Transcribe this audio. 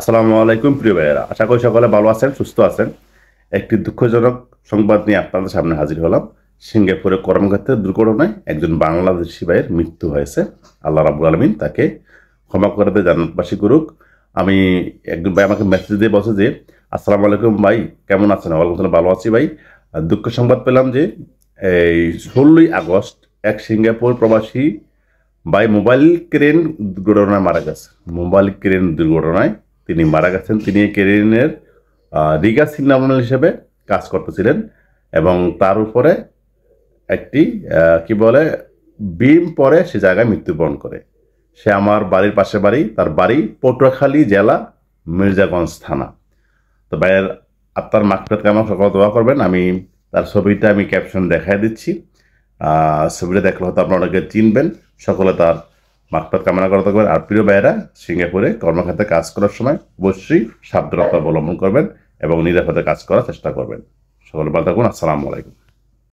আসসালামু আলাইকুম প্রিয় ভাইয়েরা আশা করি সকলে ভালো আছেন সুস্থ আছেন একটি দুঃখজনক সংবাদ নিয়ে আপনাদের সামনে হাজির হলাম সিঙ্গাপুরে কর্মক্ষেত্রে দুর্ঘটনায় একজন বাংলাদেশি ভাইয়ের মৃত্যু হয়েছে আল্লাহ রাবুল আলমিন তাকে ক্ষমা করে দেয় জান্নাতবাসী করুক আমি একজন ভাই আমাকে মেসেজ দিয়ে বসে যে আসসালামু আলাইকুম ভাই কেমন আছেন আলহামদুলিল্লাহ ভালো আছি ভাই দুঃখ সংবাদ পেলাম যে এই ষোলোই আগস্ট এক সিঙ্গাপুর প্রবাসী ভাই মোবাইল ক্রেন দুর্ঘটনায় মারা গেছে মোবাইল ক্রেন দুর্ঘটনায় তিনি মারা গেছেন তিনি কেরিনের রিগা সিন্নামনাল হিসেবে কাজ করতেছিলেন এবং তার উপরে একটি কি বলে বিম পরে সে জায়গায় মৃত্যুবরণ করে সে আমার বাড়ির পাশে বাড়ি তার বাড়ি পটুয়াখালী জেলা মির্জাগঞ্জ থানা তো ভাইয়ের আত্মার মাকফেদ কেমন সকল দোয়া করবেন আমি তার ছবিটা আমি ক্যাপশন দেখাই দিচ্ছি ছবিটা দেখলে হয়তো আপনারা অনেকে চিনবেন সকলে তার মাত্র কামনা করা থাকবেন আর প্রিয় ভাইয়েরা সিঙ্গাপুরে কর্মক্ষেত্রে কাজ করার সময় অবশ্যই সাবধানতা অবলম্বন করবেন এবং নিরাপদে কাজ করার চেষ্টা করবেন সকল ভালো থাকুন আসসালামু আলাইকুম